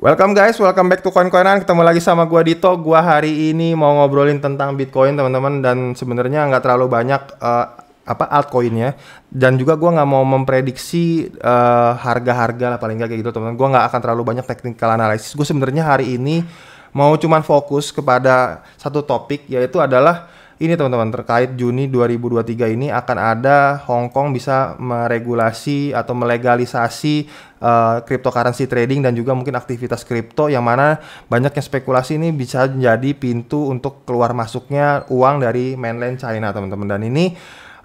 Welcome guys, welcome back to Koin-Koinan. Ketemu lagi sama gua Dito. Gua hari ini mau ngobrolin tentang Bitcoin, teman-teman dan sebenarnya nggak terlalu banyak uh, apa altcoin altcoinnya dan juga gua nggak mau memprediksi uh, harga-harga lah paling nggak kayak gitu, teman-teman. Gua nggak akan terlalu banyak technical analysis. Gue sebenarnya hari ini mau cuman fokus kepada satu topik yaitu adalah ini teman-teman terkait Juni 2023 ini akan ada Hong Kong bisa meregulasi atau melegalisasi uh, cryptocurrency trading dan juga mungkin aktivitas kripto yang mana banyaknya spekulasi ini bisa menjadi pintu untuk keluar masuknya uang dari mainland China teman-teman dan ini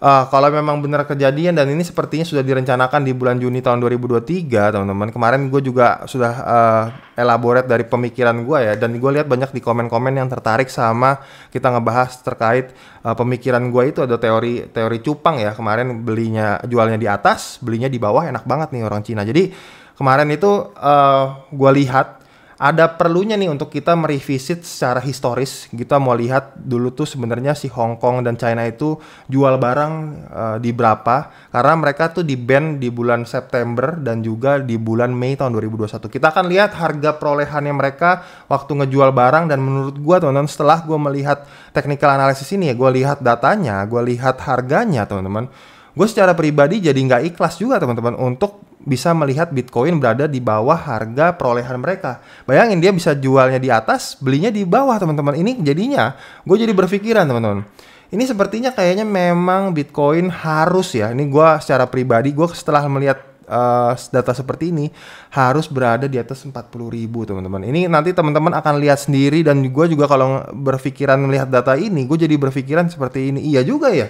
uh, kalau memang benar kejadian dan ini sepertinya sudah direncanakan di bulan Juni tahun 2023 teman-teman kemarin gue juga sudah uh, elaborate dari pemikiran gue ya dan gue lihat banyak di komen-komen yang tertarik sama kita ngebahas terkait uh, pemikiran gue itu ada teori teori cupang ya kemarin belinya jualnya di atas belinya di bawah enak banget nih orang Cina jadi kemarin itu uh, gue lihat ada perlunya nih untuk kita merevisit secara historis. Kita mau lihat dulu tuh sebenarnya si Hong Kong dan China itu jual barang uh, di berapa karena mereka tuh di band di bulan September dan juga di bulan Mei tahun 2021. Kita akan lihat harga perolehannya mereka waktu ngejual barang dan menurut gua teman-teman setelah gua melihat technical analysis ini ya, gua lihat datanya, gua lihat harganya teman-teman. Gue secara pribadi jadi nggak ikhlas juga teman-teman untuk bisa melihat Bitcoin berada di bawah harga perolehan mereka. Bayangin dia bisa jualnya di atas, belinya di bawah teman-teman. Ini jadinya gue jadi berpikiran teman-teman. Ini sepertinya kayaknya memang Bitcoin harus ya. Ini gue secara pribadi gue setelah melihat uh, data seperti ini harus berada di atas 40 ribu teman-teman. Ini nanti teman-teman akan lihat sendiri dan gue juga kalau berpikiran melihat data ini gue jadi berpikiran seperti ini. Iya juga ya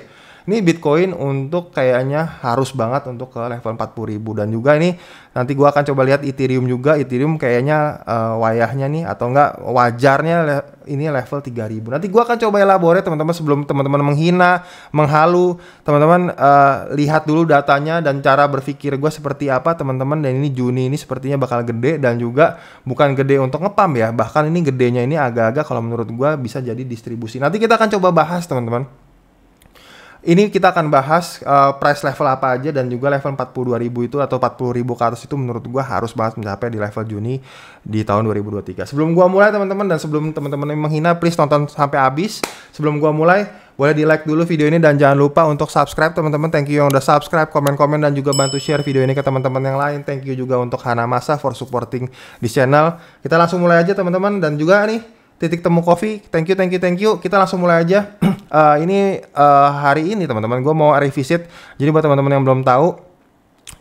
ini Bitcoin untuk kayaknya harus banget untuk ke level 40 ribu dan juga ini nanti gua akan coba lihat Ethereum juga. Ethereum kayaknya uh, wayahnya nih atau enggak wajarnya le ini level 3000. Nanti gua akan coba elabore teman-teman sebelum teman-teman menghina, menghalu. Teman-teman uh, lihat dulu datanya dan cara berpikir gua seperti apa teman-teman dan ini Juni ini sepertinya bakal gede dan juga bukan gede untuk ngepam ya. Bahkan ini gedenya ini agak-agak kalau menurut gua bisa jadi distribusi. Nanti kita akan coba bahas teman-teman. Ini kita akan bahas uh, price level apa aja dan juga level 42.000 itu atau 40.000 ke atas itu menurut gue harus banget mencapai di level Juni di tahun 2023. Sebelum gue mulai teman-teman dan sebelum teman-teman yang menghina please tonton sampai habis. Sebelum gue mulai boleh di like dulu video ini dan jangan lupa untuk subscribe teman-teman thank you yang udah subscribe komen-komen dan juga bantu share video ini ke teman-teman yang lain thank you juga untuk Hana Masa for supporting di channel kita langsung mulai aja teman-teman dan juga nih titik temu kopi, thank you thank you thank you kita langsung mulai aja uh, ini uh, hari ini teman-teman gue mau revisit jadi buat teman-teman yang belum tahu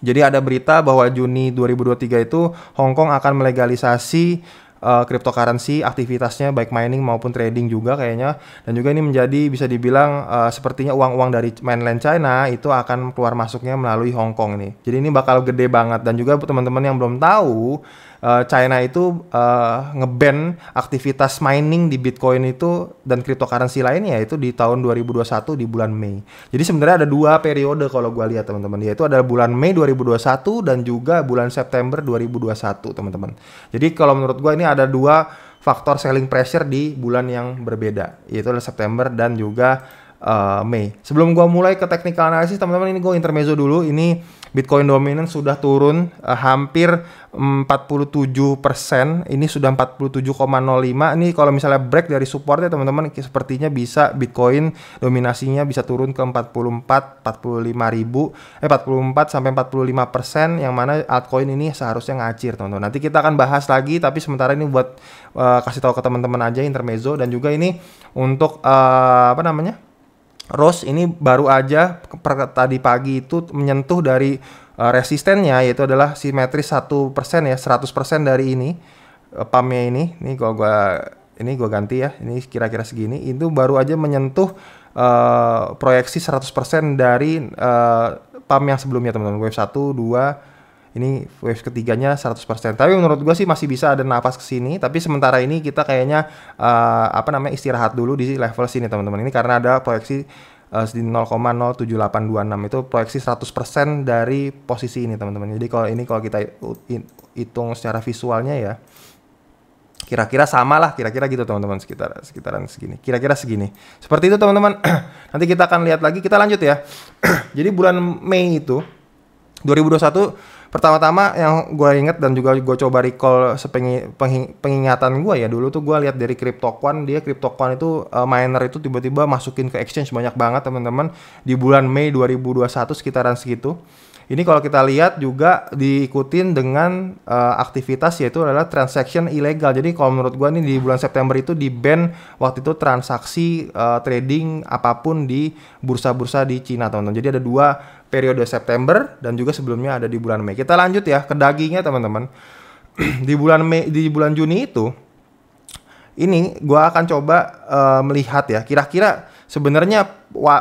jadi ada berita bahwa Juni 2023 itu Hong Kong akan melegalisasi uh, cryptocurrency aktivitasnya baik mining maupun trading juga kayaknya dan juga ini menjadi bisa dibilang uh, sepertinya uang-uang dari mainland China itu akan keluar masuknya melalui Hong Kong ini. Jadi ini bakal gede banget dan juga buat teman-teman yang belum tahu uh, China itu uh, ngeban aktivitas mining di Bitcoin itu dan cryptocurrency lainnya itu di tahun 2021 di bulan Mei. Jadi sebenarnya ada dua periode kalau gue lihat teman-teman yaitu ada bulan Mei 2021 dan juga bulan September 2021 teman-teman. Jadi kalau menurut gue ini ada dua faktor selling pressure di bulan yang berbeda yaitu adalah September dan juga uh, Mei. Sebelum gua mulai ke teknikal analisis, teman-teman ini gua intermezzo dulu. Ini Bitcoin dominan sudah turun uh, hampir 47 persen. Ini sudah 47,05. Ini kalau misalnya break dari support ya teman-teman, sepertinya bisa Bitcoin dominasinya bisa turun ke 44, 45 ribu, eh 44 sampai 45 persen. Yang mana altcoin ini seharusnya ngacir teman-teman. Nanti kita akan bahas lagi, tapi sementara ini buat uh, kasih tahu ke teman-teman aja intermezzo dan juga ini untuk uh, apa namanya? Rose ini baru aja per, tadi pagi itu menyentuh dari uh, resistennya yaitu adalah simetris persen ya 100% dari ini uh, eh, pamnya ini ini gua gua ini gua ganti ya ini kira-kira segini itu baru aja menyentuh uh, proyeksi 100% dari uh, pam yang sebelumnya teman-teman wave satu dua ini wave ketiganya 100%. Tapi menurut gue sih masih bisa ada napas ke sini, tapi sementara ini kita kayaknya uh, apa namanya istirahat dulu di level sini teman-teman. Ini karena ada proyeksi uh, di 0,07826 itu proyeksi 100% dari posisi ini teman-teman. Jadi kalau ini kalau kita hitung secara visualnya ya kira-kira sama lah kira-kira gitu teman-teman sekitar sekitaran segini kira-kira segini seperti itu teman-teman nanti kita akan lihat lagi kita lanjut ya jadi bulan Mei itu 2021 pertama-tama yang gue inget dan juga gue coba recall sepengi, pengingatan gue ya dulu tuh gue lihat dari CryptoCoin dia CryptoCoin itu uh, miner itu tiba-tiba masukin ke exchange banyak banget teman-teman di bulan Mei 2021 sekitaran segitu ini kalau kita lihat juga diikutin dengan uh, aktivitas yaitu adalah transaction ilegal jadi kalau menurut gue nih di bulan September itu di ban waktu itu transaksi uh, trading apapun di bursa-bursa di Cina teman-teman jadi ada dua periode September dan juga sebelumnya ada di bulan Mei. Kita lanjut ya ke dagingnya teman-teman. di bulan Mei di bulan Juni itu ini gue akan coba uh, melihat ya kira-kira sebenarnya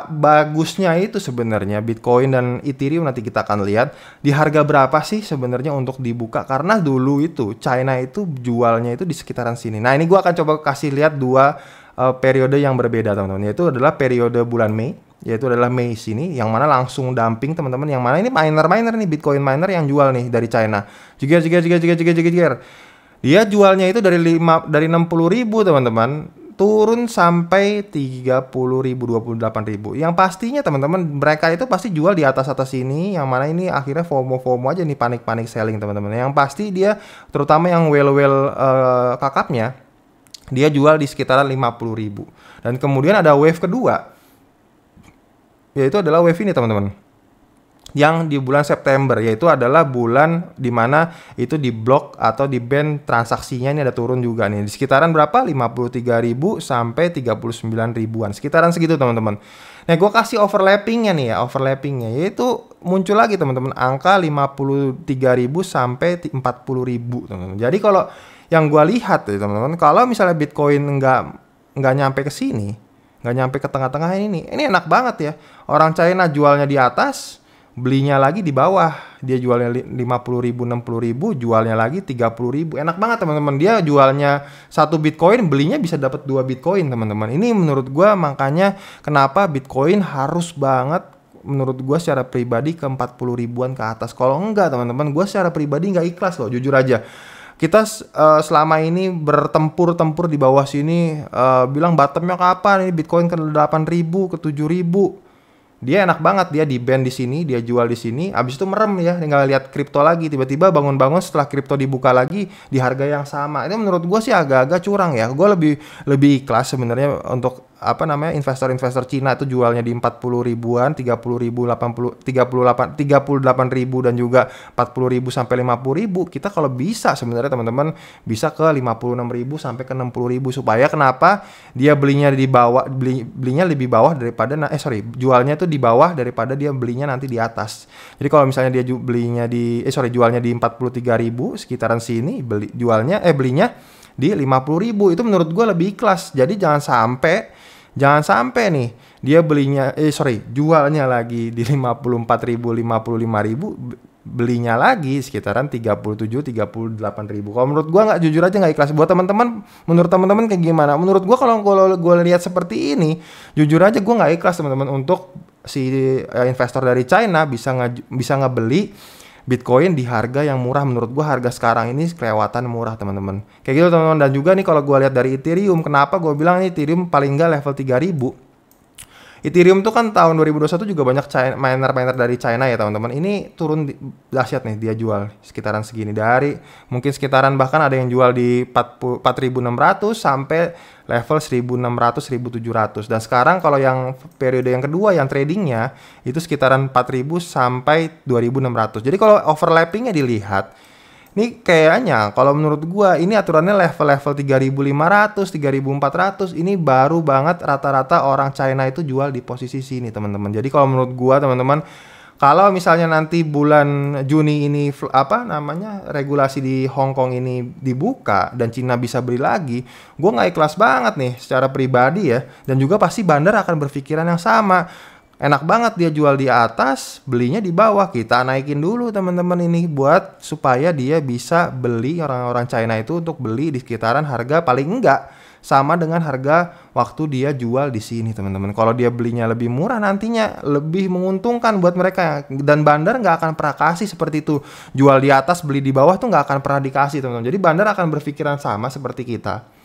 bagusnya itu sebenarnya Bitcoin dan Ethereum nanti kita akan lihat di harga berapa sih sebenarnya untuk dibuka karena dulu itu China itu jualnya itu di sekitaran sini. Nah ini gue akan coba kasih lihat dua eh, periode yang berbeda teman-teman yaitu adalah periode bulan Mei yaitu adalah Maze sini yang mana langsung dumping teman-teman yang mana ini miner-miner nih Bitcoin miner yang jual nih dari China. Jiger jiger jiger jiger jiger jiger. Dia jualnya itu dari lima dari enam puluh ribu teman-teman turun sampai tiga puluh ribu dua puluh delapan ribu. Yang pastinya teman-teman mereka itu pasti jual di atas atas sini yang mana ini akhirnya FOMO FOMO aja nih panik-panik selling teman-teman. Yang pasti dia terutama yang well-well uh, eh, kakapnya dia jual di sekitaran lima puluh ribu. Dan kemudian ada wave kedua yaitu adalah wave ini teman-teman yang di bulan September yaitu adalah bulan di mana itu di blok atau di band transaksinya ini ada turun juga nih di sekitaran berapa 53.000 sampai 39 ribuan sekitaran segitu teman-teman nah gue kasih overlappingnya nih ya overlappingnya yaitu muncul lagi teman-teman angka 53.000 sampai 40.000 teman-teman jadi kalau yang gue lihat ya teman-teman kalau misalnya Bitcoin nggak nggak nyampe ke sini nggak nyampe ke tengah-tengah ini nih, ini enak banget ya orang China jualnya di atas belinya lagi di bawah dia jualnya 50 ribu 60 ribu jualnya lagi 30 ribu enak banget teman-teman dia jualnya satu bitcoin belinya bisa dapat dua bitcoin teman-teman ini menurut gua makanya kenapa bitcoin harus banget menurut gue secara pribadi ke 40 ribuan ke atas kalau enggak teman-teman gue secara pribadi nggak ikhlas loh jujur aja kita uh, selama ini bertempur-tempur di bawah sini uh, bilang bottomnya kapan ini Bitcoin ke ribu ke ribu, dia enak banget dia di band di sini dia jual di sini abis itu merem ya tinggal lihat kripto lagi tiba-tiba bangun-bangun setelah kripto dibuka lagi di harga yang sama ini menurut gue sih agak-agak curang ya gue lebih lebih ikhlas sebenarnya untuk apa namanya investor-investor Cina itu jualnya di 40 ribuan, 30 ribu, 80, 38, 38 ribu dan juga 40 ribu sampai 50 ribu. Kita kalau bisa sebenarnya teman-teman bisa ke 56 ribu sampai ke 60 ribu supaya kenapa dia belinya di bawah beli, belinya lebih bawah daripada eh sorry jualnya itu di bawah daripada dia belinya nanti di atas. Jadi kalau misalnya dia belinya di eh sorry jualnya di 43 ribu sekitaran sini beli jualnya eh belinya di 50 ribu itu menurut gue lebih ikhlas jadi jangan sampai Jangan sampai nih dia belinya eh sorry, jualnya lagi di 54.000 ribu belinya lagi sekitaran 37 delapan ribu. Kalau menurut gua nggak jujur aja nggak ikhlas buat teman-teman. Menurut teman-teman kayak gimana? Menurut gua kalau kalau gua lihat seperti ini, jujur aja gua nggak ikhlas teman-teman untuk si eh, investor dari China bisa nge, bisa ngebeli Bitcoin di harga yang murah menurut gue harga sekarang ini kelewatan murah teman-teman kayak gitu teman-teman dan juga nih kalau gue lihat dari Ethereum kenapa gue bilang ini Ethereum paling nggak level 3000 Ethereum tuh kan tahun 2021 juga banyak miner-miner dari China ya teman-teman. Ini turun di, dahsyat nih dia jual sekitaran segini dari mungkin sekitaran bahkan ada yang jual di 4600 sampai level 1600 1700 dan sekarang kalau yang periode yang kedua yang tradingnya itu sekitaran 4000 sampai 2600. Jadi kalau overlappingnya dilihat ini kayaknya kalau menurut gua ini aturannya level-level 3500, 3400 ini baru banget rata-rata orang China itu jual di posisi sini, teman-teman. Jadi kalau menurut gua, teman-teman, kalau misalnya nanti bulan Juni ini apa namanya regulasi di Hong Kong ini dibuka dan Cina bisa beli lagi, gue nggak ikhlas banget nih secara pribadi ya. Dan juga pasti bandar akan berpikiran yang sama enak banget dia jual di atas, belinya di bawah. Kita naikin dulu teman-teman ini buat supaya dia bisa beli orang-orang China itu untuk beli di sekitaran harga paling enggak sama dengan harga waktu dia jual di sini teman-teman. Kalau dia belinya lebih murah nantinya lebih menguntungkan buat mereka dan bandar nggak akan pernah kasih seperti itu jual di atas beli di bawah tuh nggak akan pernah dikasih teman-teman. Jadi bandar akan berpikiran sama seperti kita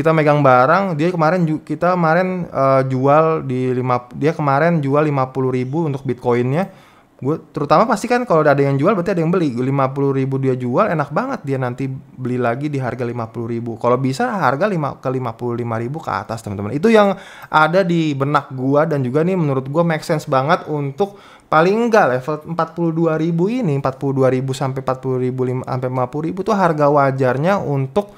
kita megang barang dia kemarin ju kita kemarin uh, jual di lima dia kemarin jual lima puluh ribu untuk bitcoinnya gue terutama pasti kan kalau ada yang jual berarti ada yang beli lima puluh ribu dia jual enak banget dia nanti beli lagi di harga lima puluh ribu kalau bisa harga lima ke lima puluh lima ribu ke atas teman-teman itu yang ada di benak gue dan juga nih menurut gue make sense banget untuk paling enggak level dua ribu ini empat puluh dua ribu sampai empat puluh ribu sampai puluh ribu tuh harga wajarnya untuk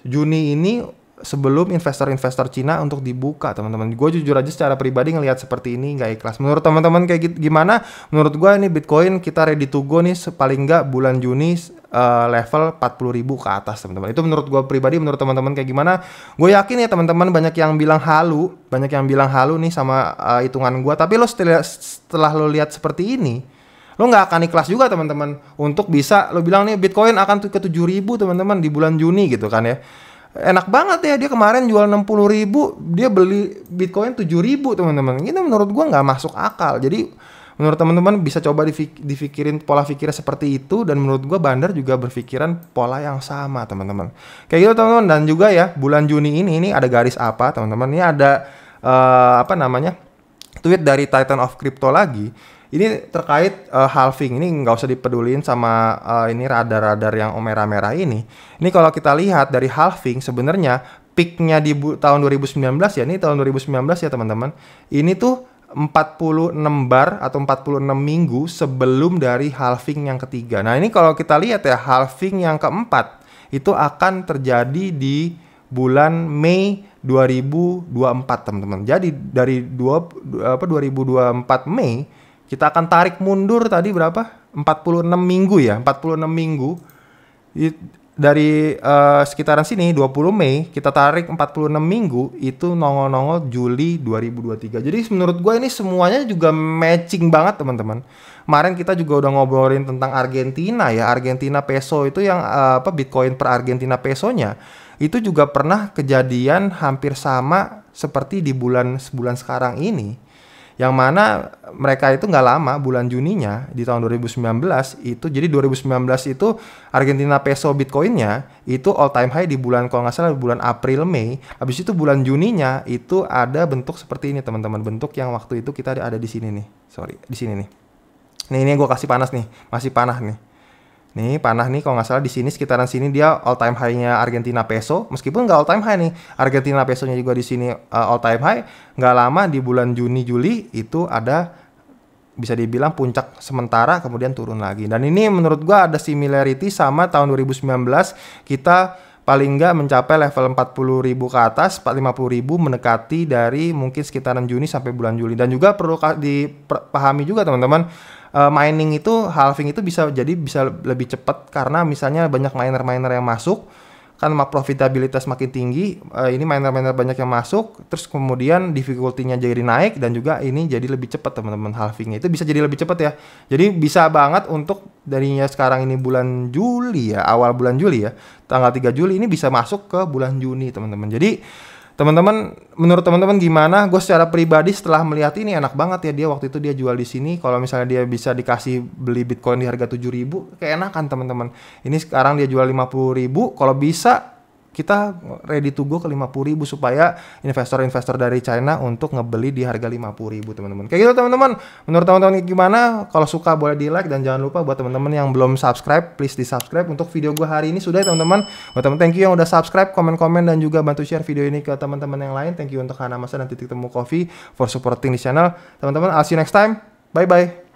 Juni ini sebelum investor-investor Cina untuk dibuka teman-teman. Gue jujur aja secara pribadi ngelihat seperti ini nggak ikhlas. Menurut teman-teman kayak gimana? Menurut gue ini Bitcoin kita ready to go nih paling nggak bulan Juni uh, level 40 ribu ke atas teman-teman. Itu menurut gue pribadi, menurut teman-teman kayak gimana? Gue yakin ya teman-teman banyak yang bilang halu, banyak yang bilang halu nih sama uh, hitungan gue. Tapi lo setelah, setelah lo lihat seperti ini, lo nggak akan ikhlas juga teman-teman untuk bisa lo bilang nih Bitcoin akan ke ribu teman-teman di bulan Juni gitu kan ya enak banget ya dia kemarin jual 60 ribu dia beli bitcoin 7 ribu teman-teman ini menurut gue nggak masuk akal jadi menurut teman-teman bisa coba difikirin pola pikirnya seperti itu dan menurut gue bandar juga berpikiran pola yang sama teman-teman kayak gitu teman-teman dan juga ya bulan Juni ini ini ada garis apa teman-teman ini ada uh, apa namanya tweet dari Titan of Crypto lagi ini terkait uh, halving ini nggak usah dipedulin sama uh, ini radar-radar yang merah-merah ini. Ini kalau kita lihat dari halving sebenarnya peaknya di bu- tahun 2019 ya ini tahun 2019 ya teman-teman. Ini tuh 46 bar atau 46 minggu sebelum dari halving yang ketiga. Nah, ini kalau kita lihat ya halving yang keempat itu akan terjadi di bulan Mei 2024, teman-teman. Jadi dari dua apa 2024 Mei kita akan tarik mundur tadi berapa? 46 minggu ya, 46 minggu. Dari uh, sekitaran sini 20 Mei kita tarik 46 minggu itu nongol-nongol Juli 2023. Jadi menurut gue ini semuanya juga matching banget teman-teman. Kemarin kita juga udah ngobrolin tentang Argentina ya, Argentina peso itu yang uh, apa Bitcoin per Argentina pesonya itu juga pernah kejadian hampir sama seperti di bulan sebulan sekarang ini yang mana mereka itu nggak lama bulan Juninya di tahun 2019 itu jadi 2019 itu Argentina peso Bitcoinnya itu all time high di bulan kalau nggak salah bulan April Mei habis itu bulan Juninya itu ada bentuk seperti ini teman-teman bentuk yang waktu itu kita ada di sini nih sorry di sini nih nih ini gue kasih panas nih masih panah nih Nih panah nih kalau nggak salah di sini sekitaran sini dia all time high-nya Argentina peso. Meskipun nggak all time high nih, Argentina pesonya juga di sini uh, all time high. Nggak lama di bulan Juni Juli itu ada bisa dibilang puncak sementara kemudian turun lagi. Dan ini menurut gua ada similarity sama tahun 2019 kita paling nggak mencapai level 40.000 ke atas, ribu mendekati dari mungkin sekitaran Juni sampai bulan Juli. Dan juga perlu dipahami juga teman-teman, uh, mining itu halving itu bisa jadi bisa lebih cepat karena misalnya banyak miner-miner yang masuk kan profitabilitas makin tinggi uh, ini miner-miner banyak yang masuk terus kemudian difficulty-nya jadi naik dan juga ini jadi lebih cepat teman-teman halvingnya itu bisa jadi lebih cepat ya jadi bisa banget untuk darinya sekarang ini bulan Juli ya awal bulan Juli ya tanggal 3 Juli ini bisa masuk ke bulan Juni teman-teman jadi teman-teman menurut teman-teman gimana gue secara pribadi setelah melihat ini enak banget ya dia waktu itu dia jual di sini kalau misalnya dia bisa dikasih beli bitcoin di harga tujuh ribu kayak enakan teman-teman ini sekarang dia jual lima puluh ribu. kalau bisa kita ready to go ke 50 ribu supaya investor-investor dari China untuk ngebeli di harga 50 ribu teman-teman. Kayak gitu teman-teman. Menurut teman-teman gimana? Kalau suka boleh di like dan jangan lupa buat teman-teman yang belum subscribe, please di subscribe. Untuk video gue hari ini sudah ya, teman-teman. Buat teman thank you yang udah subscribe, komen-komen dan juga bantu share video ini ke teman-teman yang lain. Thank you untuk Hana Masa dan Titik Temu Coffee for supporting di channel. Teman-teman, I'll see you next time. Bye-bye.